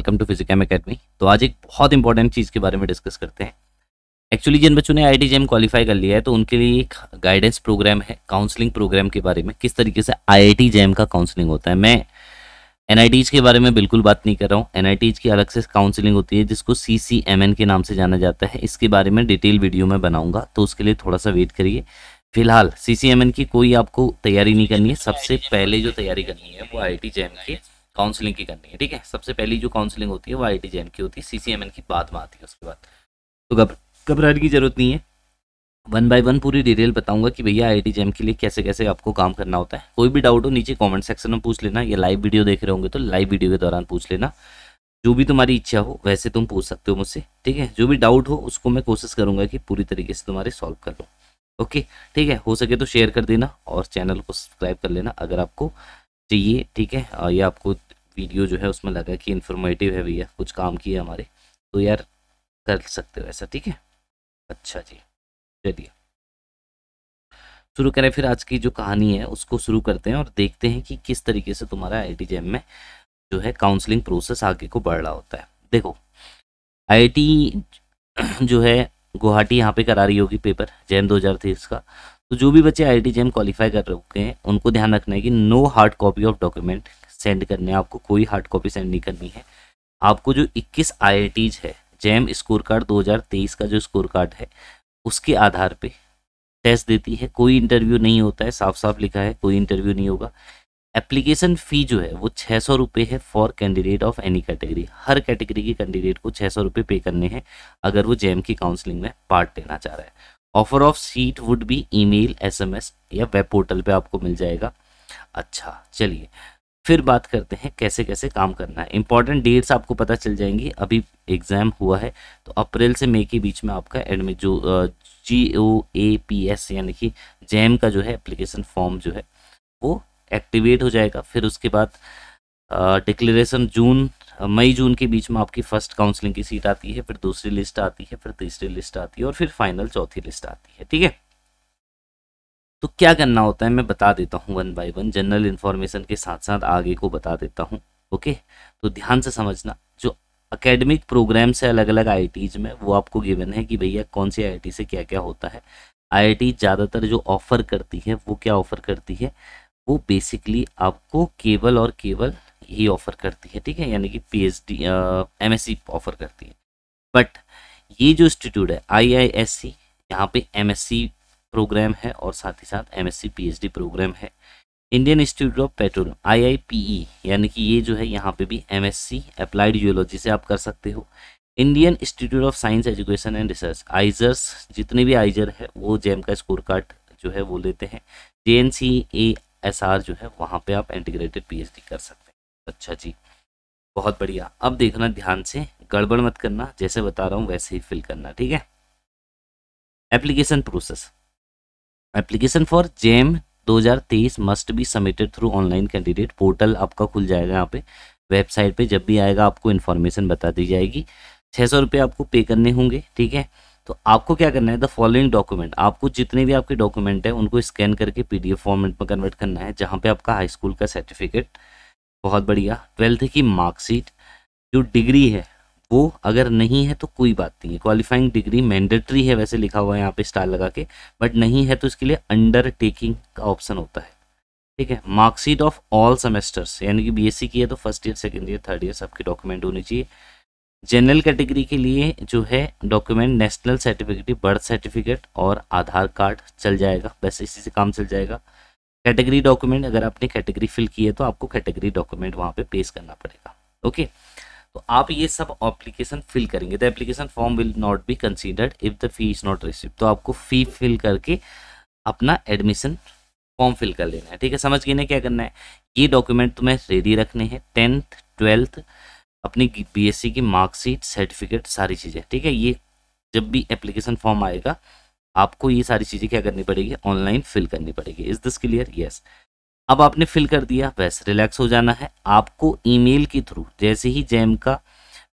Welcome to फिजिकम academy तो आज एक बहुत इंपॉर्टेंट चीज़ के बारे में डिस्कस करते हैं एक्चुअली जिन बच्चों ने आई टी क्वालिफाई कर लिया है तो उनके लिए एक गाइडेंस प्रोग्राम है काउंसलिंग प्रोग्राम के बारे में किस तरीके से आई आई जैम का काउंसलिंग होता है मैं एन के बारे में बिल्कुल बात नहीं कर रहा हूँ एन की अलग से काउंसलिंग होती है जिसको सी सी एम एन के नाम से जाना जाता है इसके बारे में डिटेल वीडियो में बनाऊँगा तो उसके लिए थोड़ा सा वेट करिए फिलहाल सी सी एम एन की कोई आपको तैयारी नहीं करनी है सबसे पहले जो तैयारी करनी है वो आई टी जैम की काउंसलिंग की करनी है ठीक है सबसे पहली जो काउंसलिंग होती है वो आई टी की होती है सी की बाद में आती है उसके बाद तो घबराने की जरूरत नहीं है वन बाय वन पूरी डिटेल बताऊंगा कि भैया आई टी जैम के लिए कैसे कैसे आपको काम करना होता है कोई भी डाउट हो नीचे कमेंट सेक्शन में पूछ लेना या लाइव वीडियो देख रहे होंगे तो लाइव वीडियो के दौरान पूछ लेना जो भी तुम्हारी इच्छा हो वैसे तुम पूछ सकते हो मुझसे ठीक है जो भी डाउट हो उसको मैं कोशिश करूंगा कि पूरी तरीके से तुम्हारे सॉल्व कर लूँ ओके ठीक है हो सके तो शेयर कर देना और चैनल को सब्सक्राइब कर लेना अगर आपको चाहिए तो ठीक है और ये आपको वीडियो जो है उसमें लगा कि इन्फॉर्मेटिव है भैया कुछ काम किए हमारे तो यार कर सकते हो ऐसा ठीक है अच्छा जी चलिए शुरू करें फिर आज की जो कहानी है उसको शुरू करते हैं और देखते हैं कि किस तरीके से तुम्हारा आई में जो है काउंसलिंग प्रोसेस आगे को बढ़ रहा होता है देखो आई जो है गुवाहाटी यहाँ पे करा रही होगी पेपर जैम दो हज़ार तेईस का तो जो भी बच्चे आई आई क्वालिफाई कर रहे हैं उनको ध्यान रखना है कि no hard copy of document send करने आपको कोई हार्ड कॉपी सेंड नहीं करनी है आपको जो 21 आई है जैम स्कोर कार्ड 2023 का जो स्कोर कार्ड है उसके आधार पे टेस्ट देती है कोई इंटरव्यू नहीं होता है साफ साफ लिखा है कोई इंटरव्यू नहीं होगा एप्लीकेशन फ़ी जो है वो छः सौ रुपये है for candidate of any category हर कैटेगरी के कैंडिडेट को छः सौ रुपये पे करने हैं अगर वो जैम की काउंसलिंग में पार्ट लेना चाह रहा है offer of seat would be email SMS या वेब पोर्टल पे आपको मिल जाएगा अच्छा चलिए फिर बात करते हैं कैसे कैसे काम करना है इंपॉर्टेंट डेट्स आपको पता चल जाएंगी अभी एग्ज़ाम हुआ है तो अप्रैल से मई के बीच में आपका एडमिट जो जी ओ ए पी एस यानी कि जैम का जो है एप्लीकेशन फॉर्म जो है वो एक्टिवेट हो जाएगा फिर उसके बाद डिक्लेरेशन जून मई जून के बीच में आपकी फर्स्ट काउंसलिंग की सीट आती है फिर दूसरी लिस्ट आती है फिर तीसरी लिस्ट आती है और फिर फाइनल चौथी लिस्ट आती है ठीक है तो क्या करना होता है मैं बता देता हूँ one by one general information के साथ साथ आगे को बता देता हूँ ओके तो ध्यान से समझना जो अकेडमिक प्रोग्राम से अलग अलग आई में वो आपको गिवन है कि भैया कौन सी आई से क्या क्या होता है आई ज़्यादातर जो ऑफ़र करती है वो क्या ऑफ़र करती है वो बेसिकली आपको केवल और केवल ही ऑफर करती है ठीक है यानी कि P H D M S C offer करती है बट ये जो इंस्टीट्यूट है आई आई एस सी यहाँ पे एम एस सी प्रोग्राम है और साथ ही साथ M S C P H D program है Indian institute of petroleum I I P E यानी कि ये जो है यहाँ पर भी M S C applied geology से आप कर सकते हो Indian institute of science education and research IISERs जितने भी आइजर e है वो जेम का स्कोर कार्ड जो है वो लेते हैं J N C A S R जो है वहाँ पे आप इंटीग्रेटेड पी एच डी कर सकते हैं अच्छा जी बहुत बढ़िया अब देखना ध्यान से गड़बड़ मत करना जैसे बता रहा हूँ वैसे ही फिल करना ठीक है application process application for JAM 2023 must be submitted through online candidate portal आपका खुल जाएगा यहाँ पे वेबसाइट पे जब भी आएगा आपको इन्फॉर्मेशन बता दी जाएगी छः सौ रुपये आपको पे करने होंगे ठीक है तो आपको क्या करना है द फॉलोइंग डॉक्यूमेंट आपको जितने भी आपके डॉक्यूमेंट हैं उनको स्कैन करके पीडीएफ फॉर्मेट में कन्वर्ट करना है जहाँ पर आपका हाई स्कूल का सर्टिफिकेट बहुत बढ़िया ट्वेल्थ की मार्कशीट जो डिग्री है वो अगर नहीं है तो कोई बात नहीं है क्वालिफाइंग डिग्री मैंडेटरी है वैसे लिखा हुआ है यहाँ पे स्टार लगा के बट नहीं है तो इसके लिए अंडरटेकिंग का ऑप्शन होता है ठीक है मार्कशीट ऑफ ऑल सेमेस्टर्स यानी कि बीएससी की है तो first year second year third year सबके डॉक्यूमेंट होने चाहिए जनरल कैटेगरी के लिए जो है document national certificate birth certificate और आधार कार्ड चल जाएगा वैसे इसी से काम चल जाएगा कैटेगरी डॉक्यूमेंट अगर आपने कैटेगरी फिल की है तो आपको कैटेगरी डॉक्यूमेंट वहाँ पे पेश करना पड़ेगा ओके तो आप ये सब एप्लीकेशन फिल करेंगे the application form will not be considered if the fee is not received तो आपको फ़ी फिल करके अपना एडमिशन फॉर्म फिल कर लेना है ठीक है समझ गए ना क्या करना है ये डॉक्यूमेंट तुम्हें रेडी रखने हैं टेंथ ट्वेल्थ अपनी सी e की मार्कशीट सर्टिफिकेट सारी चीज़ें ठीक है ये जब भी एप्लीकेशन फॉर्म आएगा आपको ये सारी चीज़ें क्या करनी पड़ेगी ऑनलाइन फिल करनी पड़ेगी इज दिस क्लियर यस अब आपने फिल कर दिया बस रिलैक्स हो जाना है आपको ईमेल के थ्रू जैसे ही जैम का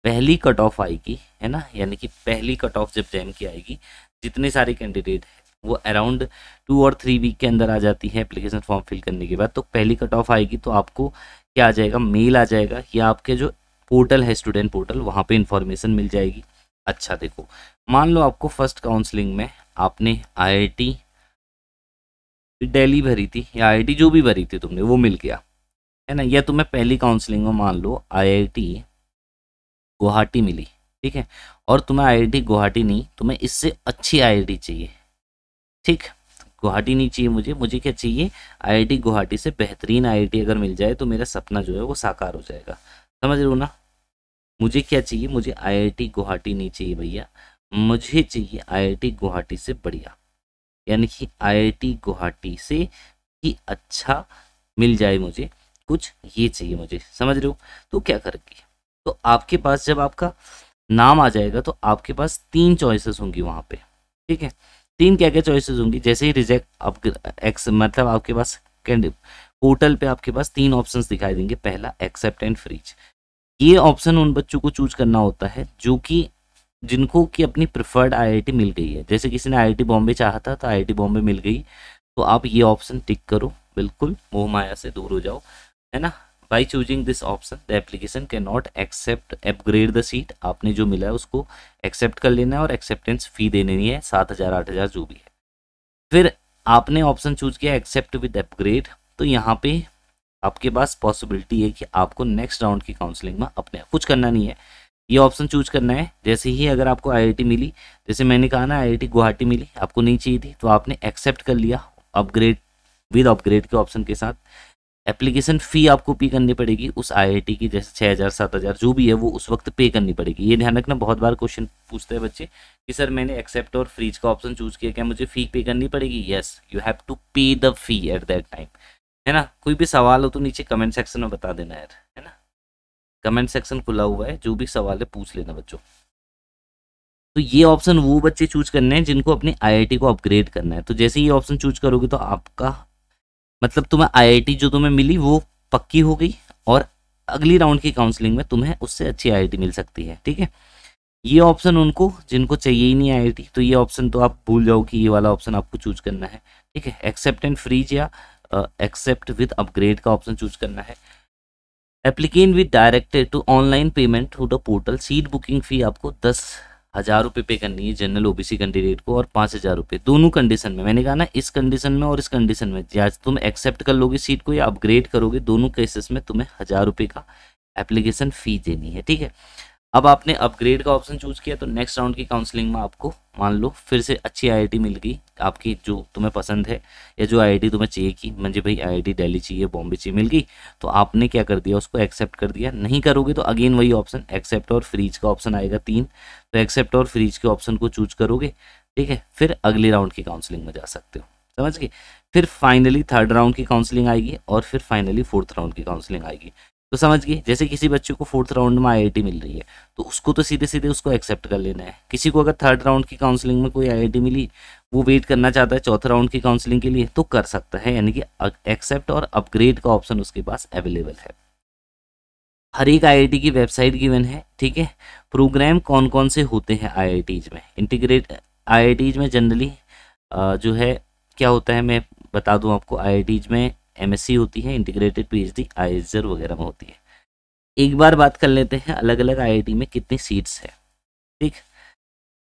पहली कट ऑफ आएगी है ना यानी कि पहली कट ऑफ जब जैम की आएगी जितने सारे कैंडिडेट हैं वो अराउंड टू और थ्री वीक के अंदर आ जाती है एप्लीकेशन फॉर्म फिल करने के बाद तो पहली कट ऑफ आएगी तो आपको क्या आ जाएगा मेल आ जाएगा या आपके जो पोर्टल है स्टूडेंट पोर्टल वहाँ पे इन्फॉर्मेशन मिल जाएगी अच्छा देखो मान लो आपको फर्स्ट काउंसलिंग में आपने आईआईटी दिल्ली भरी थी या आईआईटी जो भी भरी थी तुमने वो मिल गया है ना या तुम्हें तो पहली काउंसलिंग में मान लो आईआईटी गुवाहाटी मिली ठीक है और तुम्हें आईआईटी गुवाहाटी नहीं तुम्हें इससे अच्छी आईआईटी चाहिए ठीक गुवाहाटी नहीं चाहिए मुझे मुझे क्या चाहिए आईआईटी गुवाहाटी से बेहतरीन आईआईटी अगर मिल जाए तो मेरा सपना जो है वो साकार हो जाएगा समझ रहे हो ना मुझे क्या चाहिए मुझे आईआईटी गुवाहाटी नहीं चाहिए भैया मुझे चाहिए आईआईटी गुवाहाटी से बढ़िया यानी कि आईआईटी गुवाहाटी से ही अच्छा मिल जाए मुझे कुछ ये चाहिए मुझे समझ रहे हो तो क्या करेंगे तो आपके पास जब आपका नाम आ जाएगा तो आपके पास तीन चॉइसेस होंगी वहाँ पे ठीक है तीन क्या क्या चॉइसेस होंगी जैसे ही रिजेक्ट आपके एक्स मतलब आपके पास पोर्टल पे आपके पास तीन ऑप्शंस दिखाई देंगे पहला एक्सेप्ट एंड फ्रीज ये ऑप्शन उन बच्चों को चूज करना होता है जो कि जिनको कि अपनी प्रिफर्ड आईआईटी मिल गई है जैसे किसी ने आईआईटी बॉम्बे चाहा था तो आईआईटी बॉम्बे मिल गई तो आप ये ऑप्शन टिक करो बिल्कुल मोह माया से दूर हो जाओ है ना by choosing this option the application can not accept upgrade the seat आपने जो मिला है उसको एक्सेप्ट कर लेना है और एक्सेप्टेंस फी देनी है सात हज़ार आठ हज़ार जो भी है फिर आपने ऑप्शन चूज किया एक्सेप्ट विद अपग्रेड तो यहाँ पे आपके पास पॉसिबिलिटी है कि आपको नेक्स्ट राउंड की काउंसलिंग में अपने कुछ करना नहीं है ये ऑप्शन चूज करना है जैसे ही अगर आपको आई मिली जैसे मैंने कहा ना आई गुवाहाटी मिली आपको नहीं चाहिए थी तो आपने एक्सेप्ट कर लिया अपग्रेड विद अपग्रेड के ऑप्शन के साथ एप्लीकेशन फ़ी आपको पे करनी पड़ेगी उस आईआईटी की जैसे छः हज़ार सात हज़ार जो भी है वो उस वक्त पे करनी पड़ेगी ये ध्यान रखना बहुत बार क्वेश्चन पूछते हैं बच्चे कि सर मैंने एक्सेप्ट और फ्रीज का ऑप्शन चूज किया क्या मुझे फ़ी पे करनी पड़ेगी yes you have to pay the fee at that time है ना कोई भी सवाल हो तो नीचे कमेंट सेक्शन में बता देना यार है ना कमेंट सेक्शन खुला हुआ है जो भी सवाल है पूछ लेना बच्चों तो ये ऑप्शन वो बच्चे चूज करने हैं जिनको अपनी आईआईटी को अपग्रेड करना है तो जैसे ये ऑप्शन चूज करोगे तो आपका मतलब तुम्हें आईआईटी जो तुम्हें मिली वो पक्की हो गई और अगली राउंड की काउंसलिंग में तुम्हें उससे अच्छी आईआईटी मिल सकती है ठीक है ये ऑप्शन उनको जिनको चाहिए ही नहीं आई तो ये ऑप्शन तो आप भूल जाओ कि ये वाला ऑप्शन आपको चूज करना है ठीक है एक्सेप्ट एंड फ्रीज या एक्सेप्ट विद अपग्रेड का ऑप्शन चूज करना है applicant with directed to online payment through the portal seat booking fee आपको दस हज़ार रुपये पे करनी है जनरल ओबीसी कैंडिडेट को और पाँच हज़ार रुपये दोनों कंडीशन में मैंने कहा ना इस कंडीशन में और इस कंडीशन में या तुम एक्सेप्ट कर लोगे सीट को या अपग्रेड करोगे दोनों केसेस में तुम्हें हज़ार रुपये का एप्लीकेशन फ़ी देनी है ठीक है अब आपने अपग्रेड का ऑप्शन चूज किया तो नेक्स्ट राउंड की काउंसलिंग में आपको मान लो फिर से अच्छी आईआईटी मिल गई आपकी जो तुम्हें पसंद है या जो आईआईटी तुम्हें चाहिए कि मुझे भाई आईआईटी दिल्ली चाहिए बॉम्बे चाहिए मिल गई तो आपने क्या कर दिया उसको एक्सेप्ट कर दिया नहीं करोगे तो अगेन वही ऑप्शन एक्सेप्ट और फ्रीज का ऑप्शन आएगा तीन तो एक्सेप्ट और फ्रीज के ऑप्शन को चूज करोगे ठीक है फिर अगले राउंड की काउंसलिंग में जा सकते हो समझ गए फिर फाइनली थर्ड राउंड की काउंसलिंग आएगी और फिर फाइनली फोर्थ राउंड की काउंसलिंग आएगी तो समझ गए जैसे किसी बच्चे को फोर्थ राउंड में आईआईटी मिल रही है तो उसको तो सीधे सीधे उसको एक्सेप्ट कर लेना है किसी को अगर थर्ड राउंड की काउंसलिंग में कोई आईआईटी मिली वो वेट करना चाहता है चौथे राउंड की काउंसलिंग के लिए तो कर सकता है यानी कि एक्सेप्ट और अपग्रेड का ऑप्शन उसके पास अवेलेबल है हर एक आईआईटी की वेबसाइट गिवन है ठीक है प्रोग्राम कौन कौन से होते हैं आईआईटीज में इंटीग्रेट आईआईटीज में जनरली जो है क्या होता है मैं बता दूं आपको आईआईटीज में एम होती है इंटीग्रेटेड पी एच वगैरह में होती है एक बार बात कर लेते हैं अलग अलग आई में कितनी सीट्स है ठीक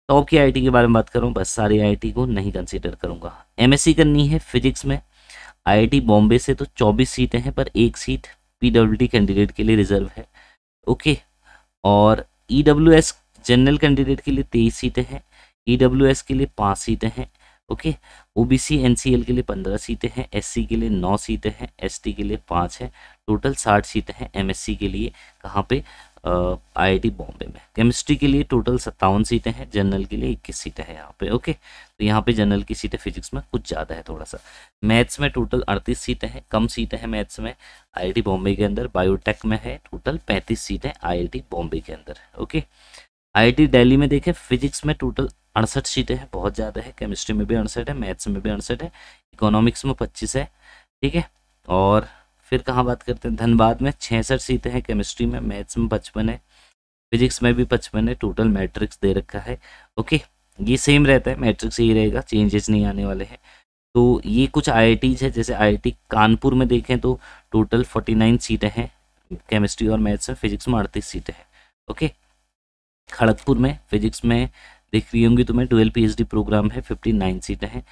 टॉप की आई के बारे में बात करूँ बस सारी आई को नहीं कंसिडर करूँगा एमएससी करनी है फिजिक्स में आई बॉम्बे से तो 24 सीटें हैं पर एक सीट पी कैंडिडेट के लिए रिजर्व है ओके और ई जनरल कैंडिडेट के लिए तेईस सीटें हैं ई e के लिए पाँच सीटें हैं ओके ओबीसी एनसीएल के लिए पंद्रह सीटें हैं एससी के लिए नौ सीटें हैं एसटी के लिए पाँच हैं टोटल साठ सीटें हैं एमएससी के लिए कहाँ पे आईआईटी बॉम्बे में केमिस्ट्री के लिए टोटल सत्तावन सीटें हैं जनरल के लिए इक्कीस सीटें हैं यहाँ पे ओके तो यहाँ पे जनरल की सीटें फिजिक्स में कुछ ज़्यादा है थोड़ा सा मैथ्स में टोटल अड़तीस सीटें हैं कम सीटें हैं मैथ्स में आई बॉम्बे के अंदर बायोटेक में है टोटल पैंतीस सीटें आई बॉम्बे के अंदर ओके okay? आईआईटी दिल्ली में देखें फिजिक्स में टोटल अड़सठ सीटें हैं बहुत ज़्यादा है केमिस्ट्री में भी अड़सठ है मैथ्स में भी अड़सठ है इकोनॉमिक्स में पच्चीस है ठीक है और फिर कहाँ बात करते हैं धनबाद में छसठ सीटें हैं केमिस्ट्री में मैथ्स में पचपन है फिजिक्स में भी पचपन है टोटल मैट्रिक्स दे रखा है ओके ये सेम रहता है मैट्रिक्स यही रहेगा चेंजेस नहीं आने वाले हैं तो ये कुछ आई है जैसे आई कानपुर में देखें तो टोटल फोर्टी नाइन सीटें हैं केमिस्ट्री और मैथ्स में फिजिक्स में अड़तीस सीटें हैं ओके खड़गपुर में फिजिक्स में देख रही होंगी तुम्हें ट्वेल्व पी प्रोग्राम है फिफ्टी नाइन सीटें हैं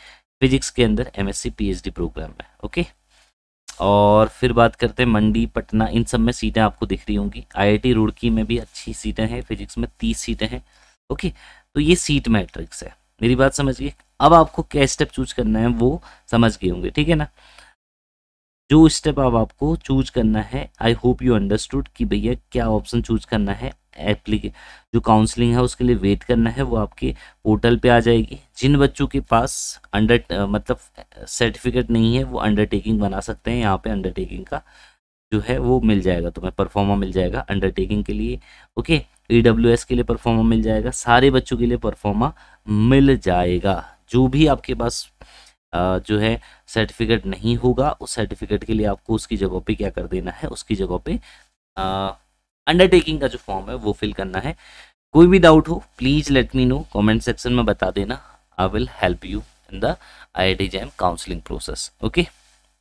फिजिक्स के अंदर एम एस प्रोग्राम है ओके और फिर बात करते हैं मंडी पटना इन सब में सीटें आपको दिख रही होंगी आईआईटी रुड़की में भी अच्छी सीटें हैं फिजिक्स में तीस सीटें हैं ओके तो ये सीट मैट्रिक्स है मेरी बात समझ गई अब आपको क्या स्टेप चूज करना है वो समझ गए होंगे ठीक है ना जो स्टेप अब आपको चूज करना है आई होप यू अंडरस्टूड कि भैया क्या ऑप्शन चूज करना है एप्लीके जो काउंसलिंग है उसके लिए वेट करना है वो आपके पोर्टल पे आ जाएगी जिन बच्चों के पास अंडर मतलब सर्टिफिकेट नहीं है वो अंडरटेकिंग बना सकते हैं यहाँ पे अंडरटेकिंग का जो है वो मिल जाएगा तुम्हें परफॉर्मा मिल जाएगा अंडरटेकिंग के लिए ओके ई के लिए परफॉर्मा मिल जाएगा सारे बच्चों के लिए परफॉर्मा मिल जाएगा जो भी आपके पास जो है सर्टिफिकेट नहीं होगा उस सर्टिफिकेट के लिए आपको उसकी जगह पे क्या कर देना है उसकी जगह पे अंडरटेकिंग का जो फॉर्म है वो फिल करना है कोई भी डाउट हो please let me know comment section में बता देना I will help you in I I T JAM counseling process Okay.